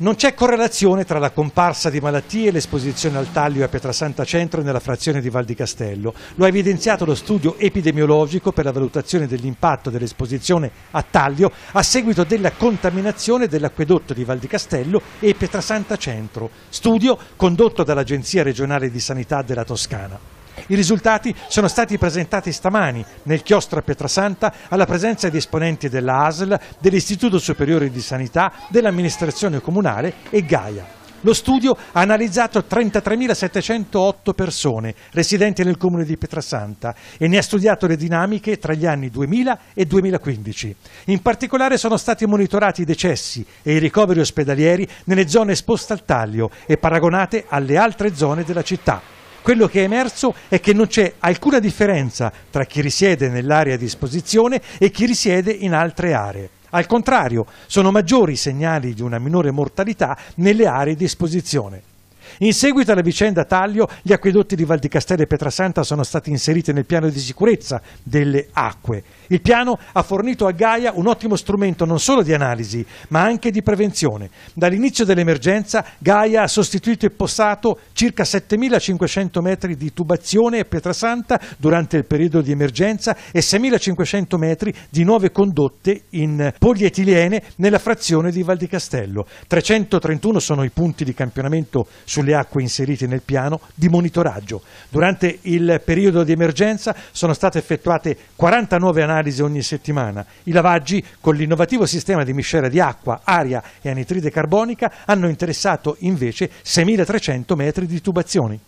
Non c'è correlazione tra la comparsa di malattie e l'esposizione al taglio a Pietrasanta Centro nella frazione di Val di Castello. Lo ha evidenziato lo studio epidemiologico per la valutazione dell'impatto dell'esposizione a taglio a seguito della contaminazione dell'acquedotto di Val di Castello e Pietrasanta Centro, studio condotto dall'Agenzia regionale di sanità della Toscana. I risultati sono stati presentati stamani nel chiostro a Pietrasanta alla presenza di esponenti della ASL, dell'Istituto Superiore di Sanità, dell'amministrazione comunale e Gaia. Lo studio ha analizzato 33.708 persone residenti nel comune di Pietrasanta e ne ha studiato le dinamiche tra gli anni 2000 e 2015. In particolare sono stati monitorati i decessi e i ricoveri ospedalieri nelle zone esposte al taglio e paragonate alle altre zone della città. Quello che è emerso è che non c'è alcuna differenza tra chi risiede nell'area a disposizione e chi risiede in altre aree. Al contrario, sono maggiori i segnali di una minore mortalità nelle aree di esposizione. In seguito alla vicenda Taglio, gli acquedotti di Val di Castello e Pietrasanta sono stati inseriti nel piano di sicurezza delle acque. Il piano ha fornito a Gaia un ottimo strumento non solo di analisi, ma anche di prevenzione. Dall'inizio dell'emergenza, Gaia ha sostituito e postato circa 7.500 metri di tubazione a Pietrasanta durante il periodo di emergenza e 6.500 metri di nuove condotte in polietilene nella frazione di Val di Castello. 331 sono i punti di campionamento su sulle acque inserite nel piano di monitoraggio. Durante il periodo di emergenza sono state effettuate 49 analisi ogni settimana. I lavaggi con l'innovativo sistema di miscela di acqua, aria e anitride carbonica hanno interessato invece 6.300 metri di tubazioni.